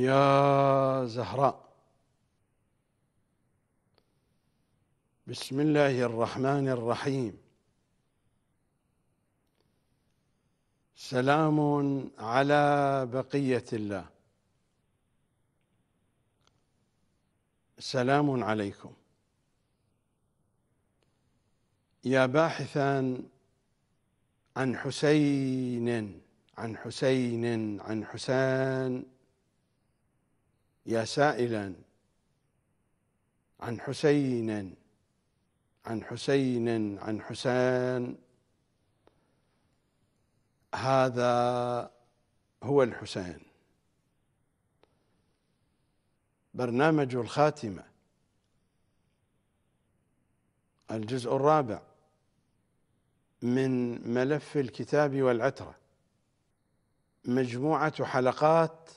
يا زهراء بسم الله الرحمن الرحيم سلام على بقيه الله سلام عليكم يا باحثا عن حسين عن حسين عن حسين يا سائلا عن حسين عن حسين عن حسين هذا هو الحسين برنامج الخاتمه الجزء الرابع من ملف الكتاب والعتره مجموعه حلقات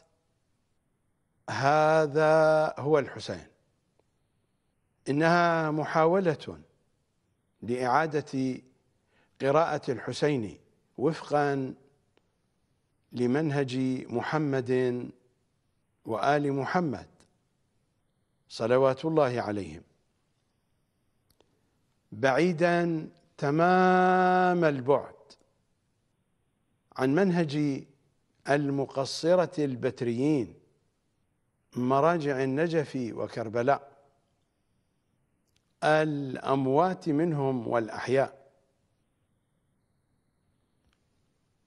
هذا هو الحسين إنها محاولة لإعادة قراءة الحسين وفقا لمنهج محمد وآل محمد صلوات الله عليهم بعيدا تمام البعد عن منهج المقصرة البتريين مراجع النجف وكربلاء الأموات منهم والأحياء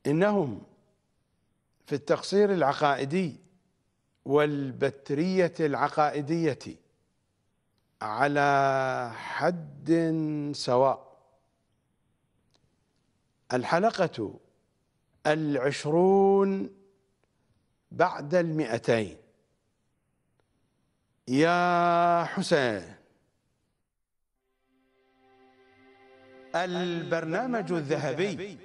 إنهم في التقصير العقائدي والبترية العقائدية على حد سواء الحلقة العشرون بعد المئتين يا حسين البرنامج الذهبي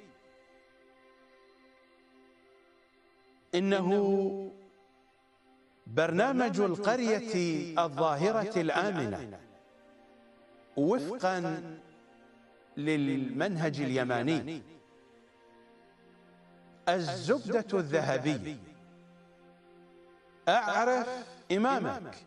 إنه برنامج القرية الظاهرة الآمنة وفقا للمنهج اليماني الزبدة الذهبية أعرف إمامك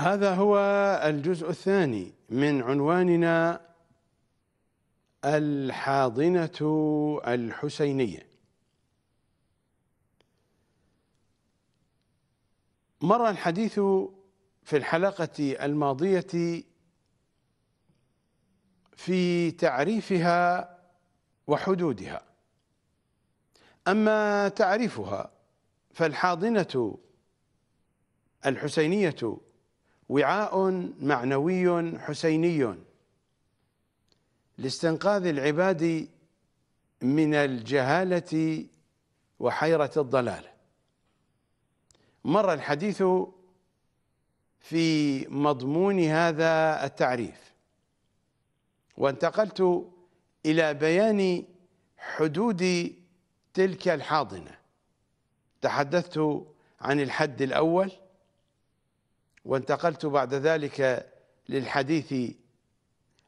هذا هو الجزء الثاني من عنواننا الحاضنة الحسينية مر الحديث في الحلقة الماضية في تعريفها وحدودها أما تعريفها فالحاضنة الحسينية وعاء معنوي حسيني لاستنقاذ العباد من الجهاله وحيره الضلاله مر الحديث في مضمون هذا التعريف وانتقلت الى بيان حدود تلك الحاضنه تحدثت عن الحد الاول وانتقلت بعد ذلك للحديث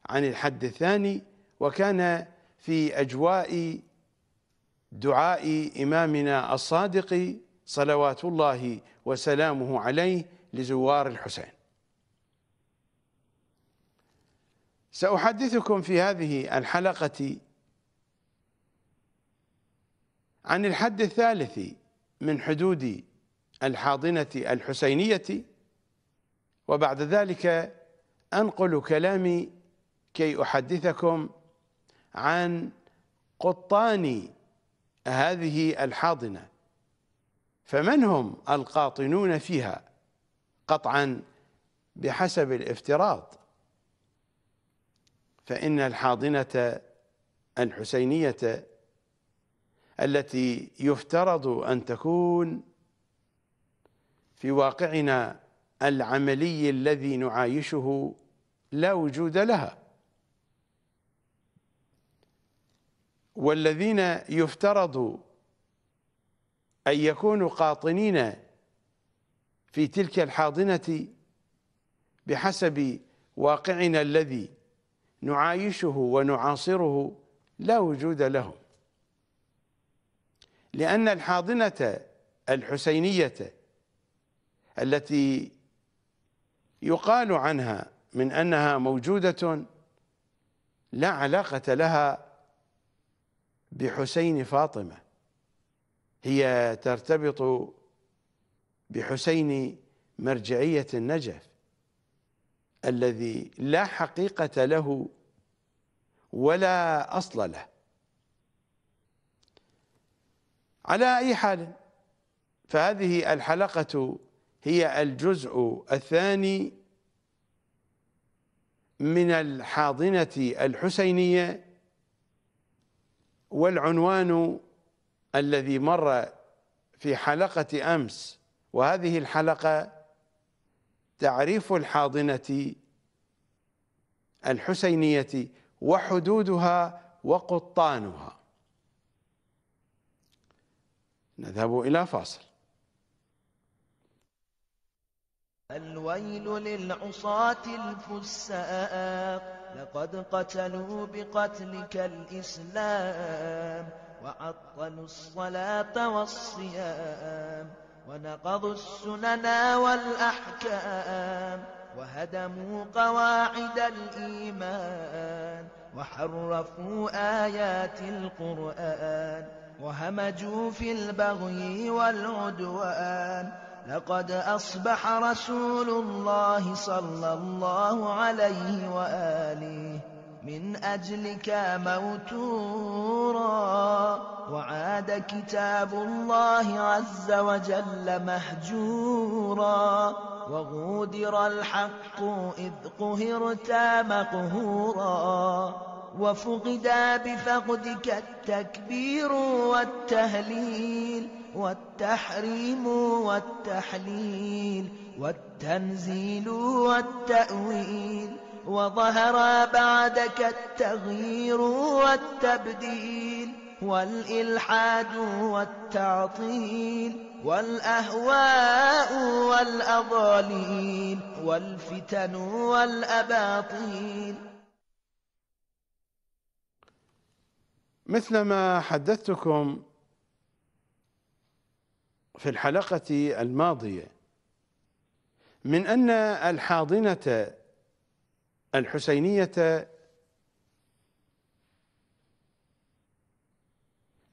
عن الحد الثاني وكان في أجواء دعاء إمامنا الصادق صلوات الله وسلامه عليه لزوار الحسين سأحدثكم في هذه الحلقة عن الحد الثالث من حدود الحاضنة الحسينية وبعد ذلك أنقل كلامي كي أحدثكم عن قطان هذه الحاضنة فمن هم القاطنون فيها قطعا بحسب الافتراض فإن الحاضنة الحسينية التي يفترض أن تكون في واقعنا العملي الذي نعايشه لا وجود لها والذين يفترض أن يكونوا قاطنين في تلك الحاضنة بحسب واقعنا الذي نعايشه ونعاصره لا وجود لهم لأن الحاضنة الحسينية التي يقال عنها من أنها موجودة لا علاقة لها بحسين فاطمة هي ترتبط بحسين مرجعية النجف الذي لا حقيقة له ولا أصل له على أي حال فهذه الحلقة هي الجزء الثاني من الحاضنة الحسينية والعنوان الذي مر في حلقة أمس وهذه الحلقة تعريف الحاضنة الحسينية وحدودها وقطانها نذهب إلى فاصل الويل للعصاة الفساق لقد قتلوا بقتلك الإسلام وعطلوا الصلاة والصيام ونقضوا السنن والأحكام وهدموا قواعد الإيمان وحرفوا آيات القرآن وهمجوا في البغي والعدوان لقد أصبح رسول الله صلى الله عليه وآله من أجلك موتورا وعاد كتاب الله عز وجل مهجورا وغودر الحق إذ قهرتا مقهورا وفقدا بفقدك التكبير والتهليل والتحريم والتحليل والتنزيل والتأويل وظهر بعدك التغيير والتبديل والإلحاد والتعطيل والأهواء والأضاليل والفتن والأباطيل مثلما حدثتكم في الحلقة الماضية من أن الحاضنة الحسينية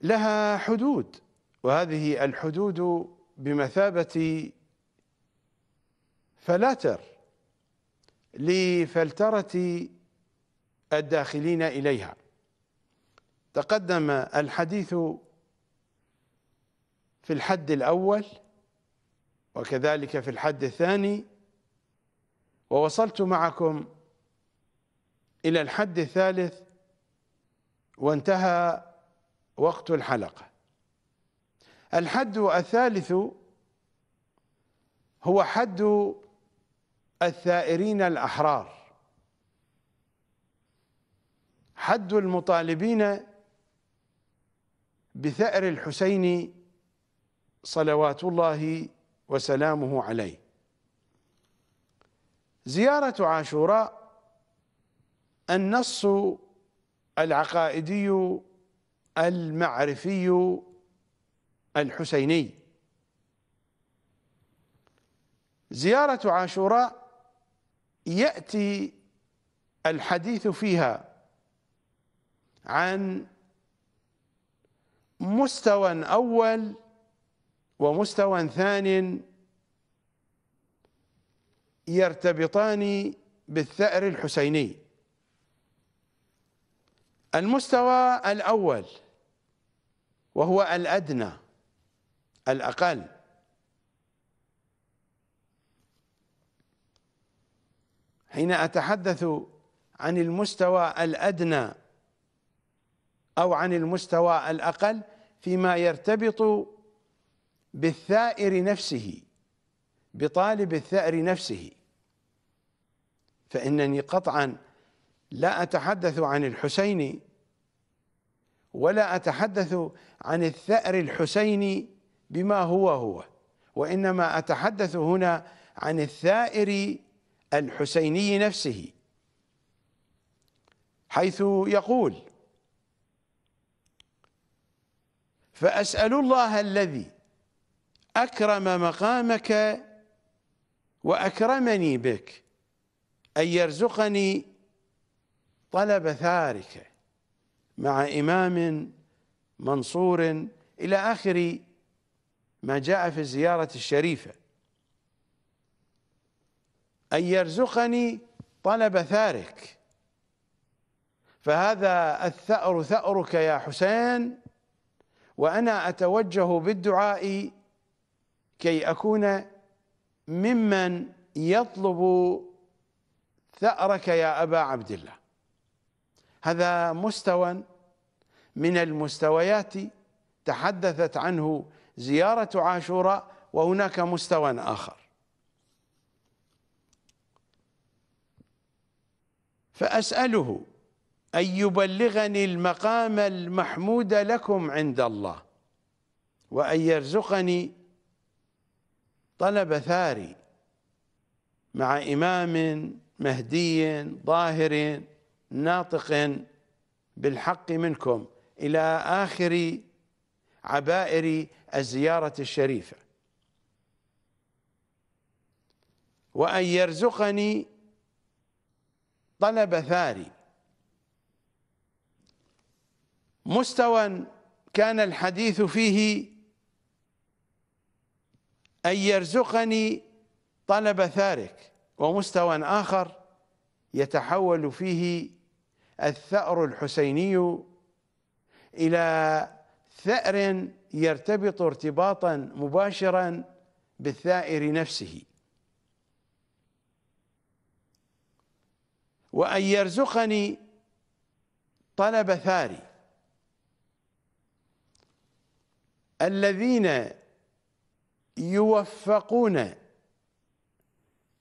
لها حدود وهذه الحدود بمثابة فلاتر لفلترة الداخلين إليها تقدم الحديث في الحد الأول وكذلك في الحد الثاني ووصلت معكم إلى الحد الثالث وانتهى وقت الحلقة الحد الثالث هو حد الثائرين الأحرار حد المطالبين بثأر الحسين صلوات الله وسلامه عليه زيارة عاشوراء النص العقائدي المعرفي الحسيني زيارة عاشوراء يأتي الحديث فيها عن مستوى أول ومستوى ثان يرتبطان بالثأر الحسيني المستوى الأول وهو الأدنى الأقل حين أتحدث عن المستوى الأدنى أو عن المستوى الأقل فيما يرتبط بالثائر نفسه بطالب الثأر نفسه فإنني قطعا لا أتحدث عن الحسين ولا أتحدث عن الثأر الحسيني بما هو هو وإنما أتحدث هنا عن الثائر الحسيني نفسه حيث يقول فأسأل الله الذي أكرم مقامك وأكرمني بك أن يرزقني طلب ثارك مع إمام منصور إلى آخر ما جاء في الزيارة الشريفة أن يرزقني طلب ثارك فهذا الثأر ثأرك يا حسين وأنا أتوجه بالدعاء كي أكون ممن يطلب ثأرك يا أبا عبد الله هذا مستوى من المستويات تحدثت عنه زيارة عاشوراء وهناك مستوى آخر فأسأله أن يبلغني المقام المحمود لكم عند الله وأن يرزقني طلب ثاري مع إمام مهدي ظاهر ناطق بالحق منكم إلى آخر عبائر الزيارة الشريفة وأن يرزقني طلب ثاري مستوى كان الحديث فيه أن يرزقني طلب ثارك ومستوى آخر يتحول فيه الثأر الحسيني إلى ثأر يرتبط ارتباطا مباشرا بالثائر نفسه وأن يرزقني طلب ثاري الذين يوفقون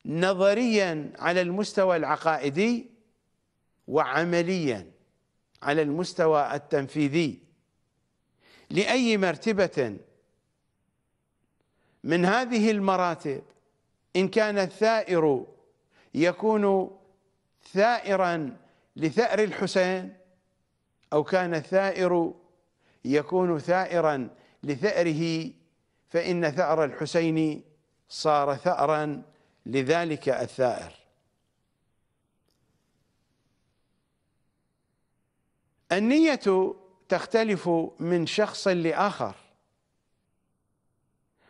نظريا على المستوى العقائدي وعمليا على المستوى التنفيذي لأي مرتبة من هذه المراتب إن كان الثائر يكون ثائرا لثأر الحسين أو كان الثائر يكون ثائرا لثأره فإن ثأر الحسين صار ثأرا لذلك الثائر النية تختلف من شخص لآخر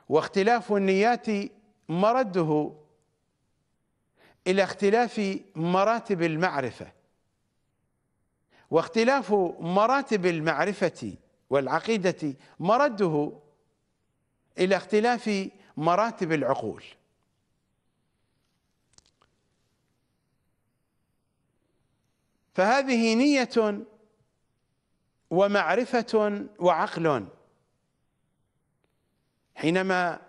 واختلاف النيات مرده إلى اختلاف مراتب المعرفة واختلاف مراتب المعرفة والعقيدة مرده الى اختلاف مراتب العقول فهذه نية ومعرفة وعقل حينما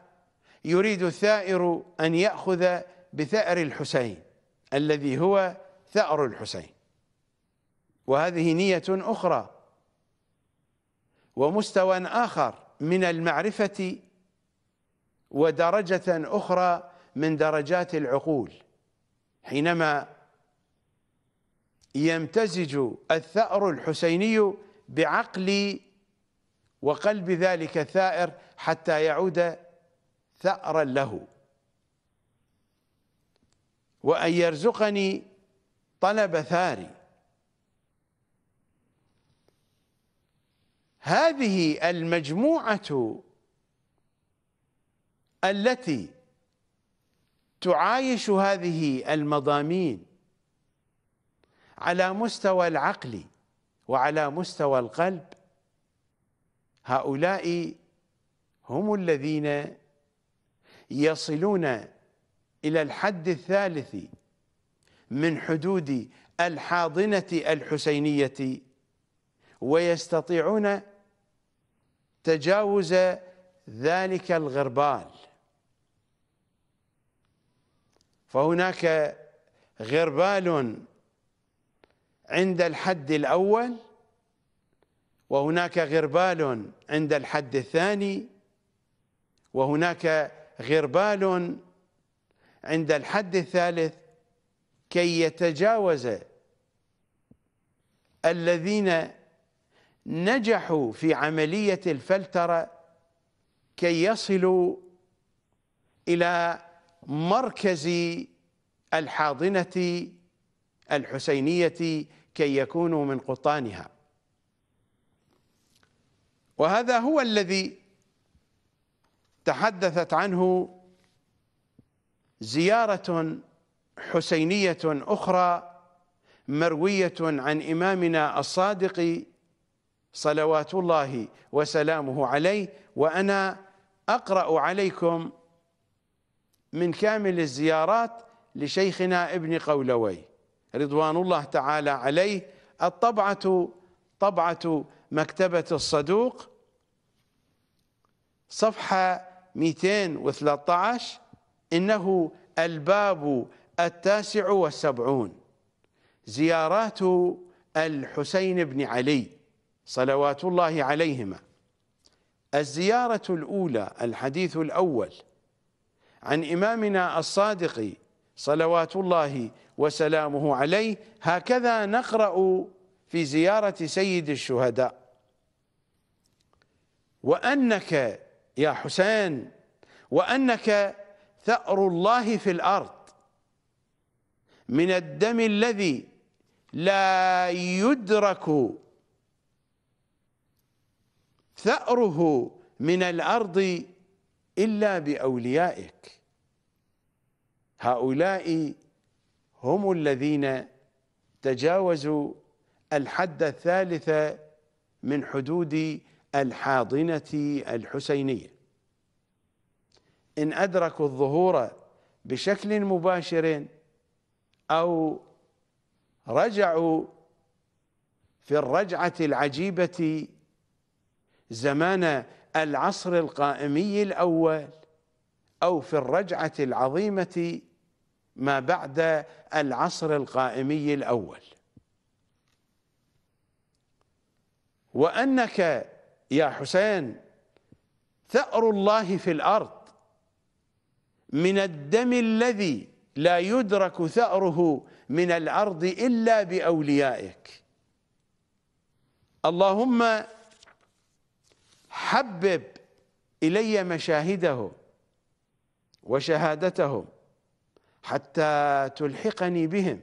يريد الثائر أن يأخذ بثأر الحسين الذي هو ثأر الحسين وهذه نية أخرى ومستوى آخر من المعرفة ودرجة أخرى من درجات العقول حينما يمتزج الثأر الحسيني بعقل وقلب ذلك الثائر حتى يعود ثأرا له وأن يرزقني طلب ثاري هذه المجموعة التي تعايش هذه المضامين على مستوى العقل وعلى مستوى القلب هؤلاء هم الذين يصلون إلى الحد الثالث من حدود الحاضنة الحسينية ويستطيعون تجاوز ذلك الغربال فهناك غربال عند الحد الأول وهناك غربال عند الحد الثاني وهناك غربال عند الحد الثالث كي يتجاوز الذين نجحوا في عملية الفلترة كي يصلوا إلى مركز الحاضنة الحسينية كي يكونوا من قطانها وهذا هو الذي تحدثت عنه زيارة حسينية أخرى مروية عن إمامنا الصادق صلوات الله وسلامه عليه وأنا أقرأ عليكم من كامل الزيارات لشيخنا ابن قولوي رضوان الله تعالى عليه الطبعة طبعة مكتبة الصدوق صفحة 213 إنه الباب التاسع والسبعون زيارات الحسين بن علي صلوات الله عليهما الزيارة الأولى الحديث الأول عن إمامنا الصادق صلوات الله وسلامه عليه هكذا نقرأ في زيارة سيد الشهداء وأنك يا حسين وأنك ثأر الله في الأرض من الدم الذي لا يدرك ثأره من الأرض إلا بأوليائك هؤلاء هم الذين تجاوزوا الحد الثالث من حدود الحاضنة الحسينية إن أدركوا الظهور بشكل مباشر أو رجعوا في الرجعة العجيبة زمان العصر القائمي الاول او في الرجعه العظيمه ما بعد العصر القائمي الاول وانك يا حسين ثار الله في الارض من الدم الذي لا يدرك ثاره من الارض الا باوليائك اللهم حبب الي مشاهده وشهادتهم حتى تلحقني بهم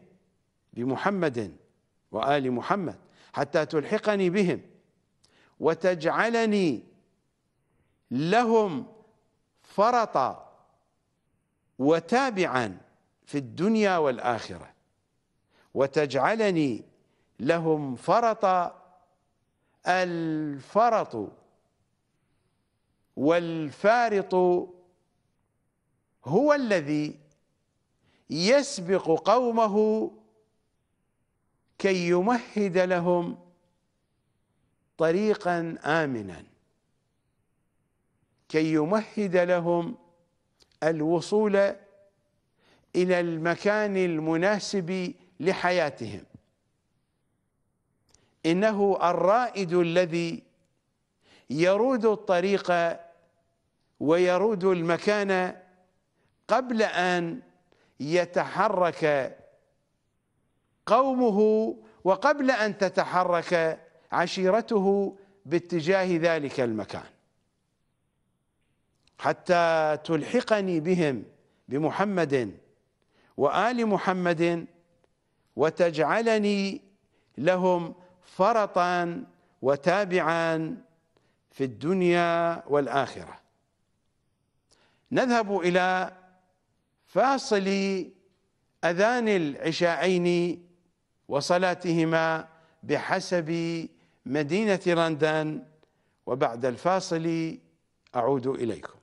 بمحمد وال محمد حتى تلحقني بهم وتجعلني لهم فرطا وتابعا في الدنيا والاخره وتجعلني لهم فرطا الفرط والفارط هو الذي يسبق قومه كي يمهد لهم طريقا امنا كي يمهد لهم الوصول الى المكان المناسب لحياتهم انه الرائد الذي يرود الطريق ويرود المكان قبل أن يتحرك قومه وقبل أن تتحرك عشيرته باتجاه ذلك المكان حتى تلحقني بهم بمحمد وآل محمد وتجعلني لهم فرطا وتابعا في الدنيا والآخرة نذهب إلى فاصل أذان العشاءين وصلاتهما بحسب مدينة لندن وبعد الفاصل أعود إليكم